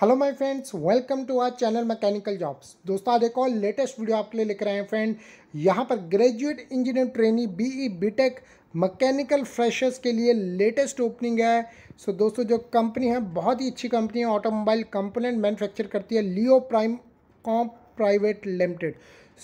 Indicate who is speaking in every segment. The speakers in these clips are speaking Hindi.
Speaker 1: hello my friends welcome to our channel mechanical jobs दोस्तों आज एक और लेटेस्ट वीडियो आपके लिए लेकर आए हैं फ्रेंड यहाँ पर graduate engineer trainee BE BTech mechanical freshers के लिए लेटेस्ट ओपनिंग है सो so, दोस्तों जो कंपनी है बहुत ही अच्छी कंपनी है ऑटोमोबाइल कंपोनेंट मैन्युफैक्चर करती है Leo Prime Comp Private Limited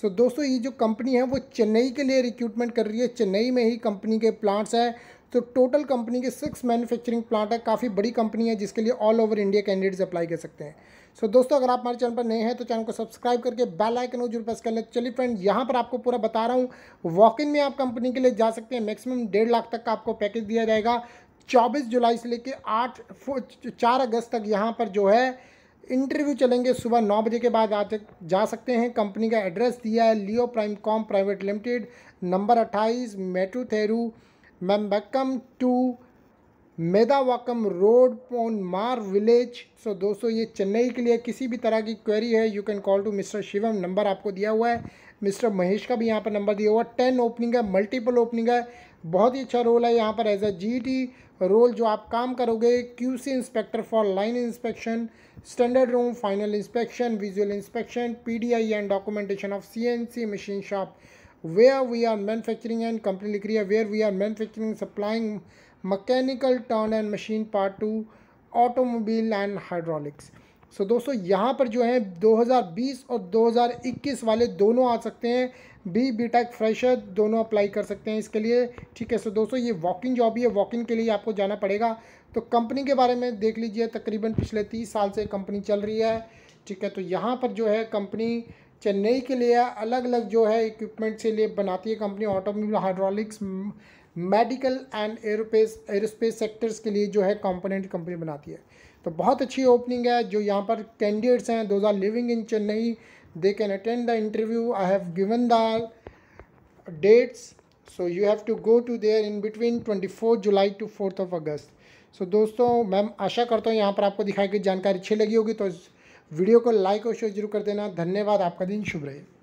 Speaker 1: so दोस्तों ये जो कंपनी है वो चेन्नई के लिए रिक्रूटमेंट कर रही है चेन्नई में ही कंपनी के प्लांट्स हैं तो टोटल कंपनी के सिक्स मैन्युफैक्चरिंग प्लांट है काफ़ी बड़ी कंपनी है जिसके लिए all over India candidates apply कर सकते हैं सो so, दोस्तों अगर आप हमारे चैनल पर नए हैं तो चैनल को सब्सक्राइब करके बेल आइकन को जरूर प्रेस कर लें चलिए फ्रेंड यहाँ पर आपको पूरा बता रहा हूँ वॉक इन में आप कंपनी के लिए जा सकते हैं मैक्सिमम डेढ़ लाख तक का आपको पैकेज दिया जाएगा चौबीस जुलाई से लेकर आठ चार अगस्त तक यहाँ पर जो है इंटरव्यू चलेंगे सुबह नौ बजे के बाद आ जा सकते हैं कंपनी का एड्रेस दिया है Leo prime com private limited number अट्ठाईस मेट्रो थेरू Mambakkam to Medavakkam road Ponmar village सो दोस्तों ये चेन्नई के लिए किसी भी तरह की क्वेरी है you can call to mister Shivam number आपको दिया हुआ है मिस्टर महेश का भी यहाँ पर नंबर दिया हुआ टेन ओपनिंग है मल्टीपल ओपनिंग है बहुत ही अच्छा रोल है यहाँ पर एज अ जी रोल जो आप काम करोगे Q inspector for line inspection standard room final inspection visual inspection P and documentation of C machine shop where we are manufacturing and company लिख रही है where we are manufacturing supplying mechanical turn and machine part to automobile and hydraulics so दोस्तों यहाँ पर जो है 2020 और 2021 वाले दोनों आ सकते हैं बी बी टेक फ्रेशर दोनों अप्लाई कर सकते हैं इसके लिए ठीक है सो दोस्तों ये वॉकिंग जॉब ही है वॉकिंग के लिए आपको जाना पड़ेगा तो कंपनी के बारे में देख लीजिए तकरीबन पिछले तीस साल से कंपनी चल रही है ठीक है तो यहाँ पर जो है कंपनी चेन्नई के लिए अलग अलग जो है इक्विपमेंट से लिए बनाती है company automobile hydraulics medical and aerospace aerospace sectors के लिए जो है कंपोनेंट कंपनी बनाती है तो बहुत अच्छी ओपनिंग है जो यहाँ पर कैंडिडेट्स हैं those are living in Chennai they can attend the interview I have given the so you have to go to there in between twenty fourth July to fourth of August so दोस्तों मैम आशा करता हूँ यहाँ पर आपको दिखाई गई जानकारी अच्छी लगी होगी तो वीडियो को लाइक और शेयर जरूर कर देना धन्यवाद आपका दिन शुभ रहे